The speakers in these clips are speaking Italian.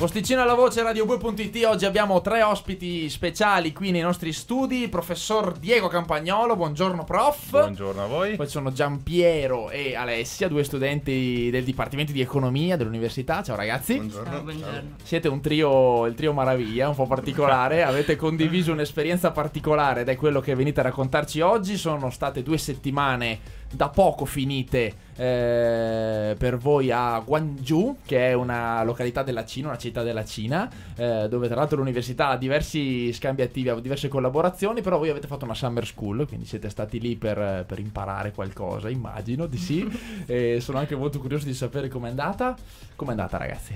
Posticino alla voce radio2.it, oggi abbiamo tre ospiti speciali qui nei nostri studi, professor Diego Campagnolo, buongiorno prof. Buongiorno a voi. Poi sono Giampiero e Alessia, due studenti del Dipartimento di Economia dell'università, ciao ragazzi. Buongiorno. Ciao, buongiorno. Siete un trio, il trio Maraviglia, un po' particolare, avete condiviso un'esperienza particolare ed è quello che venite a raccontarci oggi, sono state due settimane da poco finite eh, per voi a Guangzhou, che è una località della Cina, una città della Cina, eh, dove tra l'altro l'università ha diversi scambi attivi, ha diverse collaborazioni, però voi avete fatto una summer school, quindi siete stati lì per, per imparare qualcosa, immagino di sì. e sono anche molto curioso di sapere com'è andata. Com'è andata ragazzi?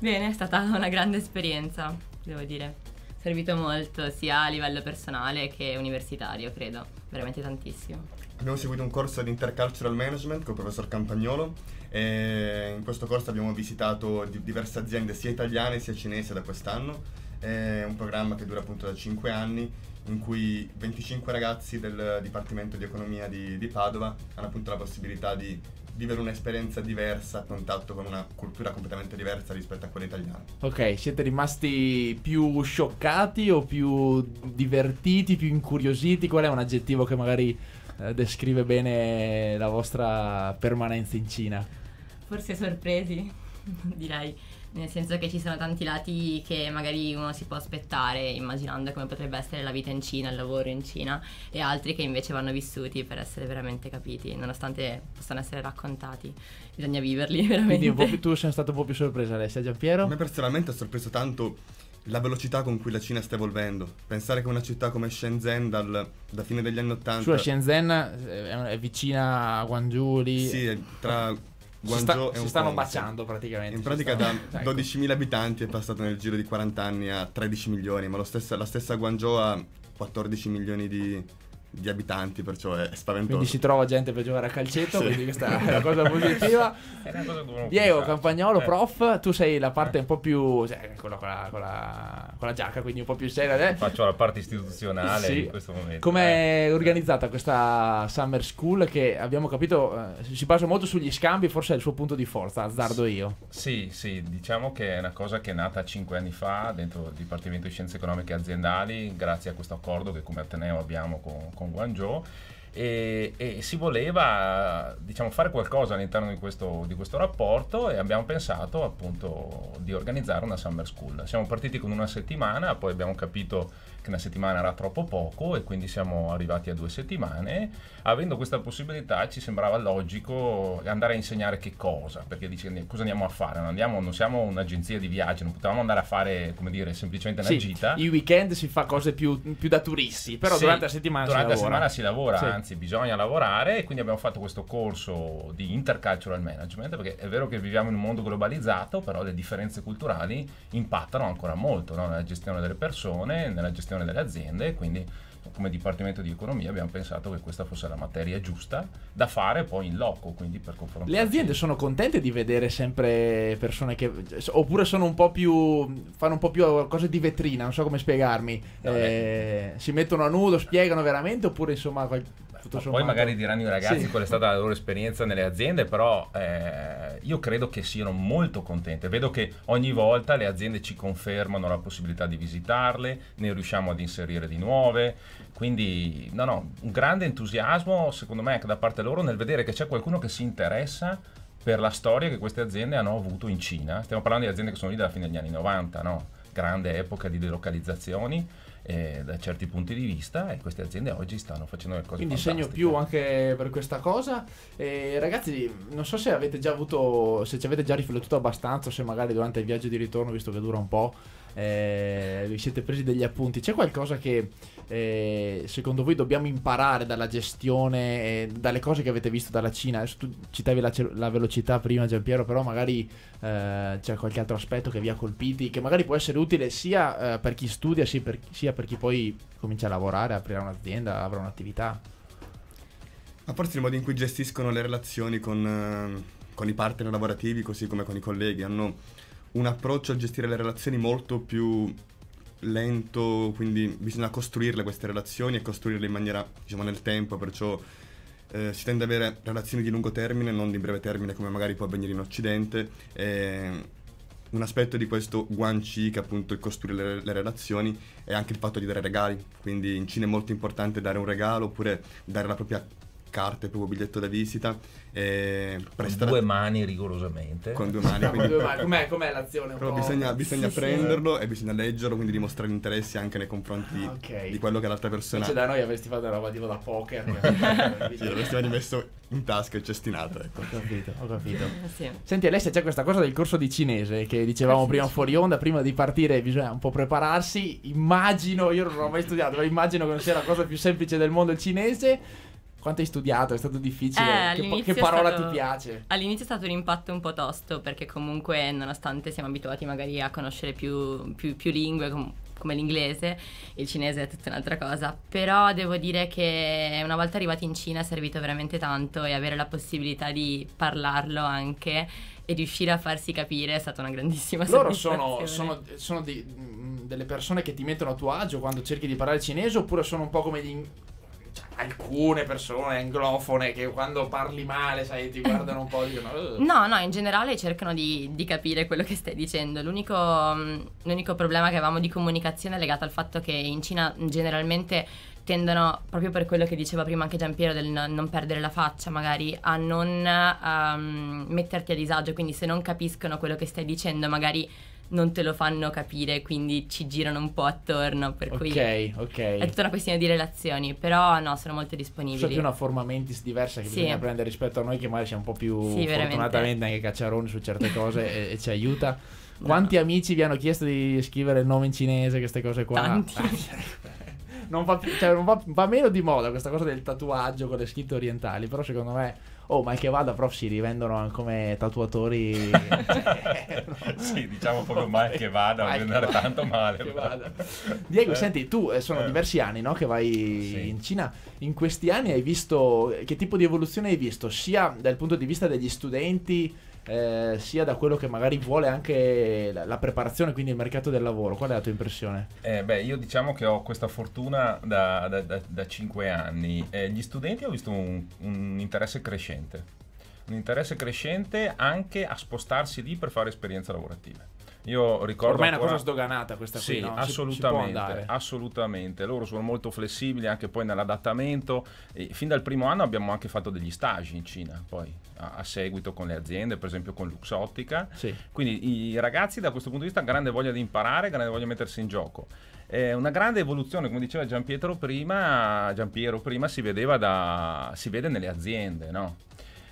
Bene, è stata una grande esperienza, devo dire. servito molto sia a livello personale che universitario, credo, veramente tantissimo. Abbiamo seguito un corso di Intercultural Management con il professor Campagnolo e in questo corso abbiamo visitato di- diverse aziende sia italiane sia cinesi da quest'anno. È un programma che dura appunto da 5 anni in cui 25 ragazzi del Dipartimento di Economia di, di Padova hanno appunto la possibilità di vivere un'esperienza diversa a contatto con una cultura completamente diversa rispetto a quella italiana. Ok, siete rimasti più scioccati o più divertiti, più incuriositi? Qual è un aggettivo che magari eh, descrive bene la vostra permanenza in Cina. Forse sorpresi, direi, nel senso che ci sono tanti lati che magari uno si può aspettare immaginando come potrebbe essere la vita in Cina, il lavoro in Cina e altri che invece vanno vissuti per essere veramente capiti, nonostante possano essere raccontati, bisogna viverli veramente. Quindi tu sei stato un po' più sorpresa Alessia Giampiero? A me personalmente ha sorpreso tanto la velocità con cui la Cina sta evolvendo. Pensare che una città come Shenzhen dal, da fine degli anni Ottanta... Scusa, Shenzhen eh, è, è vicina a Guangzhou lì... Sì, tra Guangzhou sta, e Hong Si stanno Kong, baciando praticamente. In pratica stanno... da 12.000 abitanti è passato nel giro di 40 anni a 13 milioni, ma stessa, la stessa Guangzhou ha 14 milioni di di abitanti, perciò è spaventoso. Quindi si trova gente per giocare a calcetto, sì. quindi questa è una cosa positiva. Diego Campagnolo, eh. prof, tu sei la parte eh. un po' più... Cioè, con, la, con, la, con, la, giacca, quindi un po' più seria. Eh? Faccio la parte istituzionale sì. in questo momento. Com'è eh. è organizzata questa summer school che abbiamo capito eh, si basa molto sugli scambi, forse è il suo punto di forza, azzardo io. Sì, sì, diciamo che è una cosa che è nata cinque anni fa dentro il Dipartimento di Scienze Economiche e Aziendali, grazie a questo accordo che come Ateneo abbiamo con, con con Guangzhou e, e, si voleva diciamo, fare qualcosa all'interno di questo, di questo, rapporto e abbiamo pensato appunto di organizzare una summer school. Siamo partiti con una settimana, poi abbiamo capito che una settimana era troppo poco e quindi siamo arrivati a due settimane. Avendo questa possibilità ci sembrava logico andare a insegnare che cosa, perché dice cosa andiamo a fare? Non, andiamo, non siamo un'agenzia di viaggio, non potevamo andare a fare, come dire, semplicemente una sì, gita. I weekend si fa cose più, più da turisti, però sì, durante la settimana durante si lavora. La settimana si lavora sì. anzi bisogna lavorare e quindi abbiamo fatto questo corso di intercultural management, perché è vero che viviamo in un mondo globalizzato, però le differenze culturali impattano ancora molto no? nella gestione delle persone, nella gestione gestione delle aziende, quindi come Dipartimento di Economia abbiamo pensato che questa fosse la materia giusta da fare poi in loco, quindi per confrontare. Le aziende sono contente di vedere sempre persone che... oppure sono un po' più... fanno un po' più cose di vetrina, non so come spiegarmi. No, eh, si mettono a nudo, spiegano veramente oppure insomma... Tutto sommato... Poi magari diranno i ragazzi sì. qual è stata la loro esperienza nelle aziende, però eh, io credo che siano molto contente. Vedo che ogni volta le aziende ci confermano la possibilità di visitarle, ne riusciamo ad inserire di nuove, quindi no, no, un grande entusiasmo secondo me anche da parte loro nel vedere che c'è qualcuno che si interessa per la storia che queste aziende hanno avuto in Cina. Stiamo parlando di aziende che sono lì dalla fine degli anni 90, no? grande epoca di delocalizzazioni eh, da certi punti di vista e queste aziende oggi stanno facendo le cose quindi fantastiche. segno più anche per questa cosa eh, ragazzi non so se avete già avuto se ci avete già riflettuto abbastanza o se magari durante il viaggio di ritorno visto che dura un po' eh, vi siete presi degli appunti c'è qualcosa che eh, secondo voi dobbiamo imparare dalla gestione dalle cose che avete visto dalla Cina Adesso tu citavi la, la velocità prima Giampiero però magari eh, c'è qualche altro aspetto che vi ha colpiti, che magari può essere utile sia eh, per chi studia, sia per, sia per chi poi comincia a lavorare, aprirà un'azienda, avrà un'attività? A parte il modo in cui gestiscono le relazioni con, eh, con i partner lavorativi, così come con i colleghi, hanno un approccio a gestire le relazioni molto più lento, quindi bisogna costruirle queste relazioni e costruirle in maniera, diciamo, nel tempo, perciò eh, si tende ad avere relazioni di lungo termine, non di breve termine come magari può avvenire in Occidente. Eh, un aspetto di questo guanci che è appunto il costruire le, le, relazioni è anche il fatto di dare regali, quindi in Cina è molto importante dare un regalo oppure dare la propria carte, proprio biglietto da visita. Eh, prestare... Con due mani rigorosamente. Con due mani. Quindi... Due mani. Com'è, com'è, l'azione? Però bisogna, bisogna sì, prenderlo sì. e bisogna leggerlo, quindi dimostrare interesse anche nei confronti ah, okay. di quello che l'altra persona... Cioè da noi avresti fatto una roba tipo da poker. sì, l'avresti rimesso in tasca e cestinato, ecco. Ho capito, ho capito. Eh, sì. Senti Alessia, c'è questa cosa del corso di cinese che dicevamo eh, prima fuori onda, prima di partire bisogna un po' prepararsi. Immagino, io non l'ho mai studiato, ma immagino che non sia la cosa più semplice del mondo il cinese. Quanto hai studiato? È stato difficile? Eh, che, che, parola stato, ti piace? All'inizio è stato un impatto un po' tosto perché comunque nonostante siamo abituati magari a conoscere più, più, più lingue com- come l'inglese, il cinese è tutta un'altra cosa, però devo dire che una volta arrivati in Cina è servito veramente tanto e avere la possibilità di parlarlo anche e riuscire a farsi capire è stata una grandissima Loro sono, sono, sono di, delle persone che ti mettono a tuo agio quando cerchi di parlare cinese oppure sono un po' come gli cioè, alcune persone anglofone che quando parli male, sai, ti guardano un po' e dicono... No, no, in generale cercano di, di capire quello che stai dicendo. L'unico, mm, l'unico problema che avevamo di comunicazione è legato al fatto che in Cina generalmente tendono, proprio per quello che diceva prima anche Giampiero del non perdere la faccia, magari a non um, metterti a disagio, quindi se non capiscono quello che stai dicendo, magari non te lo fanno capire, quindi ci girano un po' attorno. Per cui ok, ok. È tutta una questione di relazioni, però no, sono molto disponibili. C'è più una forma mentis diversa che sì. bisogna prendere rispetto a noi, che magari siamo un po' più sì, fortunatamente veramente. anche cacciaroni su certe cose e, e, ci aiuta. No. Quanti amici vi hanno chiesto di scrivere il nome in cinese, queste cose qua? Tanti. non, ah, va, cioè, non va, va cioè, meno di moda questa cosa del tatuaggio con le scritte orientali, però secondo me Oh, ma che vada, prof, si rivendono anche come tatuatori. Sì, diciamo proprio mal che vada, mal andare vada, tanto male. Diego, eh. senti, tu eh, sono eh. diversi anni no, che vai sì. in Cina. In questi anni hai visto che tipo di evoluzione hai visto, sia dal punto di vista degli studenti eh, sia da quello che magari vuole anche la, la, preparazione, quindi il mercato del lavoro. Qual è la tua impressione? Eh, beh, io diciamo che ho questa fortuna da, da, da, da 5 anni. Eh, gli studenti ho visto un, un interesse crescente, un interesse crescente anche a spostarsi lì per fare esperienze lavorative io ricordo Ormai è una ancora... cosa sdoganata questa sì, qui, no? assolutamente, ci, assolutamente. Loro sono molto flessibili anche poi nell'adattamento. E fin dal primo anno abbiamo anche fatto degli stage in Cina, poi a, a seguito con le aziende, per esempio con Luxottica. Sì. Quindi i ragazzi da questo punto di vista hanno grande voglia di imparare, grande voglia di mettersi in gioco. È una grande evoluzione, come diceva Giampiero prima, Giampiero prima si, da, si vede nelle aziende, no?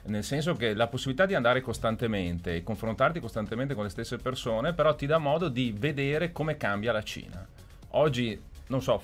nel senso che la possibilità di andare costantemente e confrontarti costantemente con le stesse persone, però ti dà modo di vedere come cambia la Cina. Oggi, non so,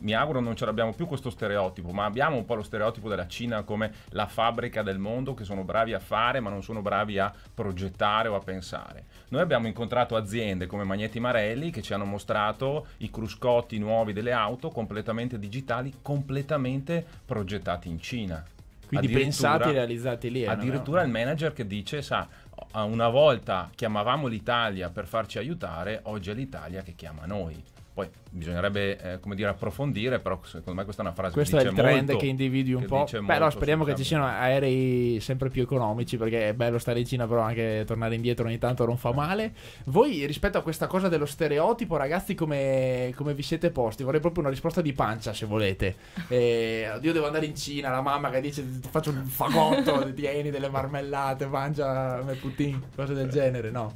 mi auguro non ce l'abbiamo più questo stereotipo, ma abbiamo un po' lo stereotipo della Cina come la fabbrica del mondo che sono bravi a fare ma non sono bravi a progettare o a pensare. Noi abbiamo incontrato aziende come Magneti Marelli che ci hanno mostrato i cruscotti nuovi delle auto completamente digitali, completamente progettati in Cina. Quindi pensati e realizzati lì. Eh, addirittura il manager che dice, sa, una volta chiamavamo l'Italia per farci aiutare, oggi è l'Italia che chiama noi. Poi bisognerebbe eh, come dire, approfondire, però secondo me questa è una frase Questo che dice Questo è il trend molto, che individui un che po'. Beh, molto, speriamo che ci siano aerei sempre più economici, perché è bello stare in Cina, però anche tornare indietro ogni tanto non fa male. Voi rispetto a questa cosa dello stereotipo, ragazzi, come, come vi siete posti? Vorrei proprio una risposta di pancia, se volete. Eh, oddio, devo andare in Cina, la mamma che dice faccio un fagotto, tieni delle marmellate, mangia me Putin, cose del genere, no?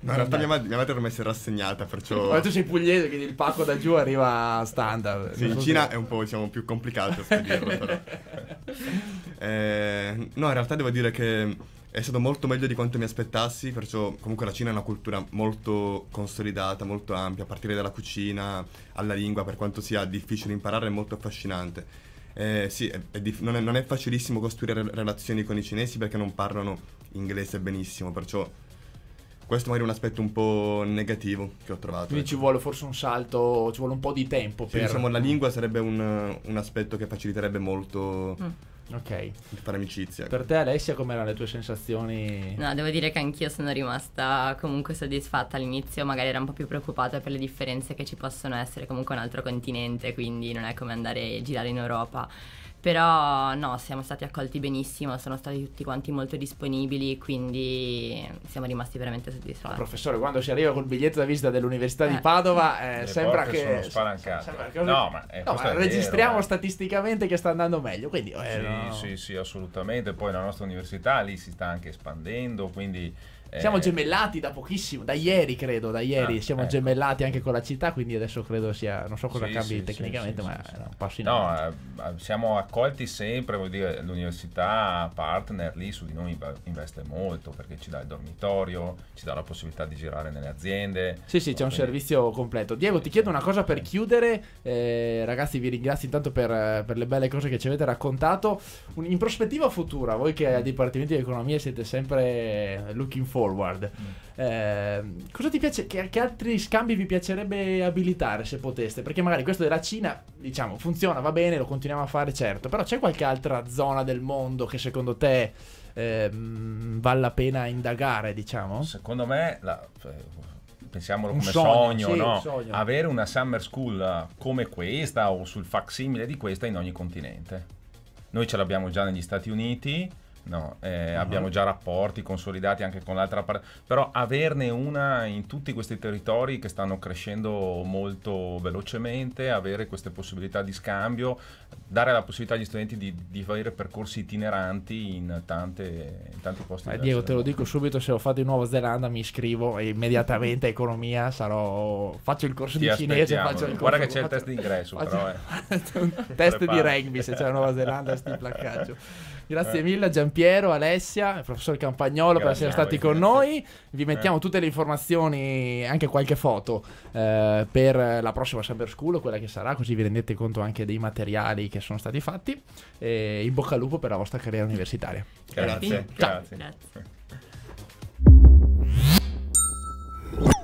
No, in realtà mia, mia, madre ormai si è rassegnata, perciò... Ma tu sei pugliese, quindi il pacco da giù arriva standard. Sì, in Cina è un po', diciamo, più complicato spedirlo, però. eh, no, in realtà devo dire che è stato molto meglio di quanto mi aspettassi, perciò comunque la Cina è una cultura molto consolidata, molto ampia, a partire dalla cucina alla lingua, per quanto sia difficile imparare, è molto affascinante. Eh, sì, è, è dif- non, è, non, è, facilissimo costruire relazioni con i cinesi perché non parlano inglese benissimo, perciò questo magari è un aspetto un po' negativo che ho trovato. Quindi ecco. ci vuole forse un salto, ci vuole un po' di tempo sì, per... Diciamo, la lingua sarebbe un, un aspetto che faciliterebbe molto... Mm. Ok. Per amicizia. Per te Alessia com'erano le tue sensazioni? No, devo dire che anch'io sono rimasta comunque soddisfatta all'inizio, magari ero un po' più preoccupata per le differenze che ci possono essere, comunque un altro continente, quindi non è come andare a girare in Europa però no, siamo stati accolti benissimo, sono stati tutti quanti molto disponibili, quindi siamo rimasti veramente soddisfatti. Professore, quando si arriva col biglietto da visita dell'Università eh. di Padova eh, sembra che... Sembra che... No, ma, eh, no, ma registriamo vero, eh. statisticamente che sta andando meglio, quindi... Eh, sì, no. sì, sì, assolutamente. Poi la nostra università lì si sta anche espandendo, quindi siamo eh. gemellati da pochissimo, da ieri credo, da ieri ah, siamo ecco. gemellati anche con la città, quindi adesso credo sia, non so cosa sì, cambi sì, tecnicamente, sì, ma è un passo in no, avanti. No, eh, eh, siamo accolti sempre, vuol dire l'università partner lì su di noi investe molto perché ci dà il dormitorio, ci dà la possibilità di girare nelle aziende. Sì, sì, c'è un servizio completo. Diego, ti chiedo una cosa per eh. chiudere, eh, ragazzi vi ringrazio intanto per, per, le belle cose che ci avete raccontato. in prospettiva futura, voi che al Dipartimento di Economia siete sempre looking for forward. Mm. Eh, cosa ti piace? Che, che, altri scambi vi piacerebbe abilitare se poteste? Perché magari questo della Cina, diciamo, funziona, va bene, lo continuiamo a fare, certo. Però c'è qualche altra zona del mondo che secondo te eh, vale la pena indagare, diciamo? Secondo me, la, eh, pensiamolo un come sogno, sogno sì, no? Un sogno. avere una summer school come questa o sul facsimile di questa in ogni continente. Noi ce l'abbiamo già negli Stati Uniti No, eh, uh-huh. abbiamo già rapporti consolidati anche con l'altra parte, però averne una in tutti questi territori che stanno crescendo molto velocemente, avere queste possibilità di scambio, dare la possibilità agli studenti di, di fare percorsi itineranti in, tante, in tanti posti. Eh, Diego, te lo dico subito, se ho fatto in Nuova Zelanda mi iscrivo e immediatamente a economia, sarò... faccio il corso Ti di cinese, faccio il corso... Guarda che c'è il test d'ingresso, faccio... però... Eh. test Prepara. di rugby se c'è la Nuova Zelanda, sti placcaggio. Grazie eh. mille Giampiero, Alessia, professor Campagnolo Grazie per essere stati voi, con noi. Vi eh. mettiamo eh. tutte le informazioni, anche qualche foto eh, per la prossima Cyber School, quella che sarà, così vi rendete conto anche dei materiali che sono stati fatti. E in bocca al lupo per la vostra carriera universitaria. Grazie. Grazie. Grazie. Grazie.